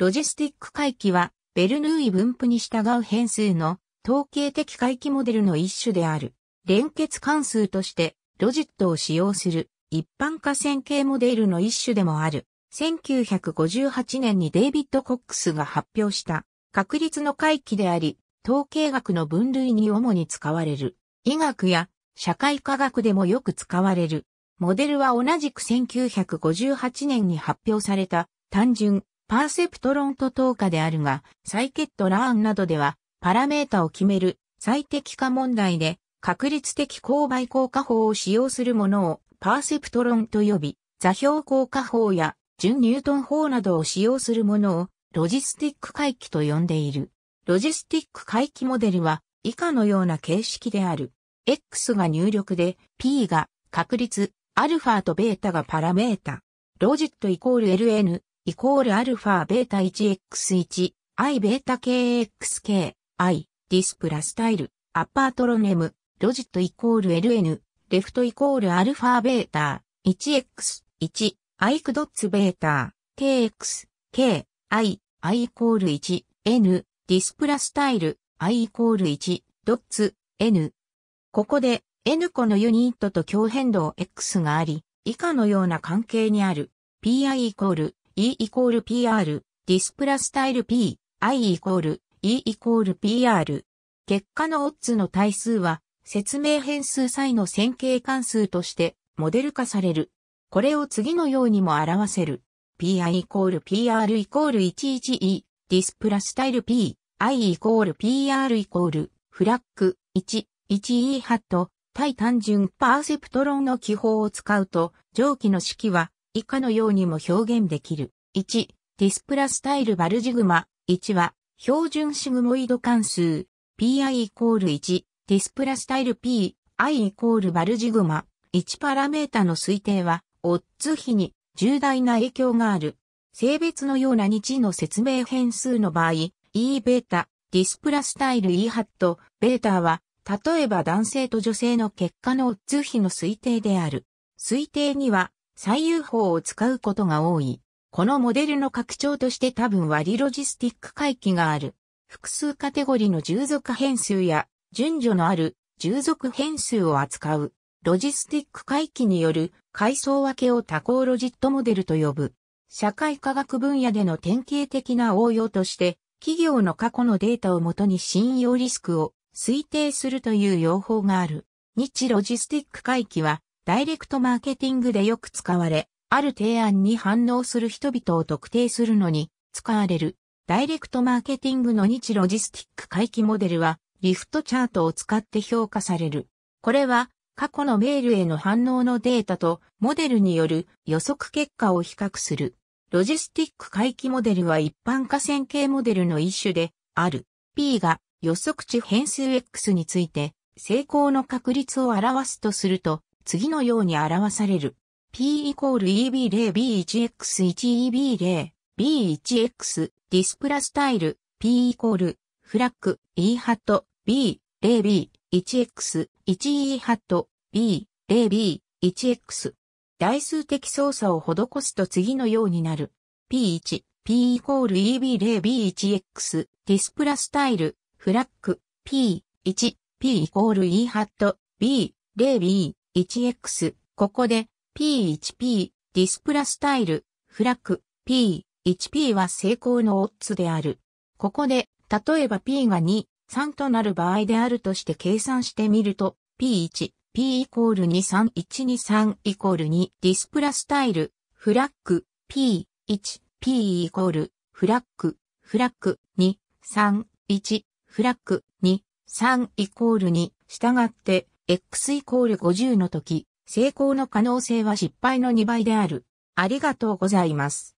ロジスティック回帰は、ベルヌーイ分布に従う変数の統計的回帰モデルの一種である。連結関数として、ロジットを使用する一般化線形モデルの一種でもある。1958年にデイビッド・コックスが発表した確率の回帰であり、統計学の分類に主に使われる。医学や社会科学でもよく使われる。モデルは同じく1958年に発表された単純パーセプトロンと等価であるが、サイケットラーンなどでは、パラメータを決める最適化問題で、確率的勾配効果法を使用するものをパーセプトロンと呼び、座標効果法や準ニュートン法などを使用するものをロジスティック回帰と呼んでいる。ロジスティック回帰モデルは以下のような形式である。X が入力で、P が確率、α と β がパラメータ。ロジットイコール LN、イコールアルファベータ 1x1、i ベータ kxk、i、ディスプラスタイル、アパートロネム、ロジットイコール ln、レフトイコールアルファベータ 1x、1、i クドッツベータ kx、k、i、i イコール1、n、ディスプラスタイル、i イコール1、ドッツ、n。ここで、n 個のユニットと共変動 x があり、以下のような関係にある、pi イコール、E イコール PR、ディスプラスタイル P、I イコール E イコール PR。結果のオッズの対数は、説明変数際の線形関数として、モデル化される。これを次のようにも表せる。pi イコール pr イコール 11e ディスプラスタイル p i イコール pr イコールフラッグ1 1e ハット対単純パーセプトロンの記法を使うと上記の式は以下のようにも表現できる。1、ディスプラスタイルバルジグマ。1は、標準シグモイド関数。pi イコール1、ディスプラスタイル pi イコールバルジグマ。1パラメータの推定は、オッズ比に重大な影響がある。性別のような日の説明変数の場合、e ベータ、ディスプラスタイル e ハット、ベータは、例えば男性と女性の結果のオッズ比の推定である。推定には、最優法を使うことが多い。このモデルの拡張として多分割ロジスティック回帰がある。複数カテゴリの従属変数や順序のある従属変数を扱う。ロジスティック回帰による階層分けを多項ロジットモデルと呼ぶ。社会科学分野での典型的な応用として、企業の過去のデータをもとに信用リスクを推定するという用法がある。日ロジスティック回帰は、ダイレクトマーケティングでよく使われ、ある提案に反応する人々を特定するのに使われる。ダイレクトマーケティングの日ロジスティック回帰モデルは、リフトチャートを使って評価される。これは、過去のメールへの反応のデータとモデルによる予測結果を比較する。ロジスティック回帰モデルは一般化線形モデルの一種である。P が予測値変数 X について成功の確率を表すとすると、次のように表される。P イコール EB0、B1X1、EB0、B1X、ディスプラスタイル、P イコール、フラッグ、E ハット、B、0B、1X、1E ハット、B、0B、1X。代数的操作を施すと次のようになる。P1、P イコール EB0、B1X、ディスプラスタイル、フラッグ、P、1、P イコール E ハット、B、0B、1X、ここで P1P、ディスプラスタイル、フラッグ、P1P は成功のオッズである。ここで、例えば P が2、3となる場合であるとして計算してみると、P1、P イコール2、3、123イコール2、ディスプラスタイル、フラック、P1、P イコール、フラック、フラック、2、3、1、フラック、2、3イコール2、従って、x イコール50の時、成功の可能性は失敗の2倍である。ありがとうございます。